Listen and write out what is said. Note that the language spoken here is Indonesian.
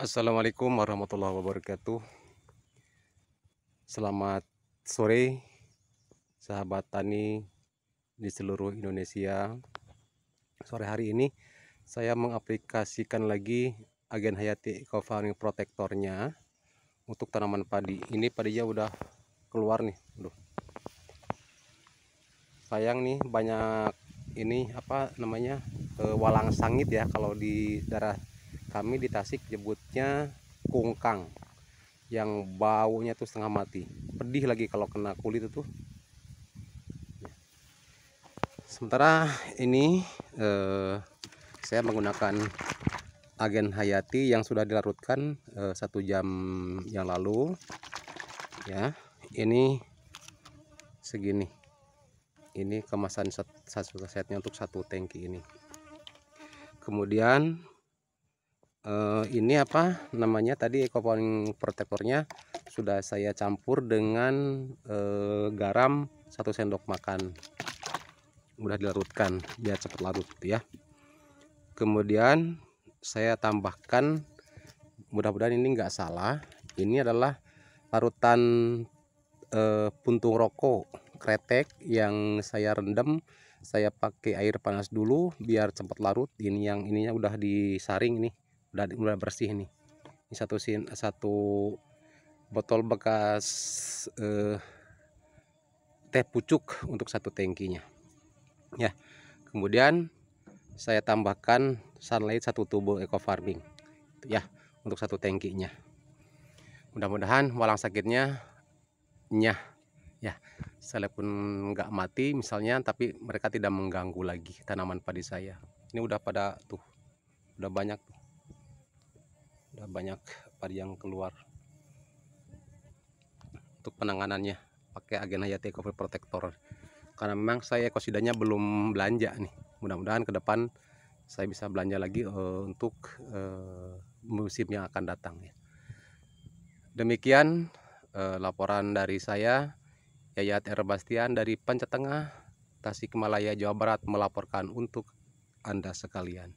Assalamualaikum warahmatullahi wabarakatuh Selamat sore Sahabat tani di seluruh Indonesia Sore hari ini saya mengaplikasikan lagi agen Hayati Eco Farming Protectornya Untuk tanaman padi Ini padinya udah keluar nih Aduh. Sayang nih banyak ini apa namanya eh, walang sangit ya kalau di daerah kami di Tasik nyebutnya kungkang yang baunya tuh setengah mati pedih lagi kalau kena kulit itu sementara ini eh, saya menggunakan agen hayati yang sudah dilarutkan eh, satu jam yang lalu ya ini segini ini kemasan satu set, setnya untuk satu tangki ini kemudian uh, ini apa namanya tadi ekopon protektornya sudah saya campur dengan uh, garam satu sendok makan udah dilarutkan biar cepat larut gitu ya kemudian saya tambahkan mudah-mudahan ini enggak salah ini adalah larutan eh, puntung rokok kretek yang saya rendam saya pakai air panas dulu biar cepat larut ini yang ininya udah disaring nih udah udah bersih nih ini satu sin satu botol bekas eh, teh pucuk untuk satu tangkinya ya kemudian saya tambahkan sunlight satu tubuh eco farming ya untuk satu tangkinya mudah-mudahan walang sakitnya nyah ya sekalipun nggak mati misalnya tapi mereka tidak mengganggu lagi tanaman padi saya ini udah pada tuh udah banyak tuh banyak padi yang keluar untuk penanganannya pakai agen hayati cover protector karena memang saya ekosidanya belum belanja nih mudah-mudahan ke depan saya bisa belanja lagi uh, untuk uh, musim yang akan datang ya demikian uh, laporan dari saya Yayat R. Bastian dari Panca Tengah Tasikmalaya Jawa Barat melaporkan untuk Anda sekalian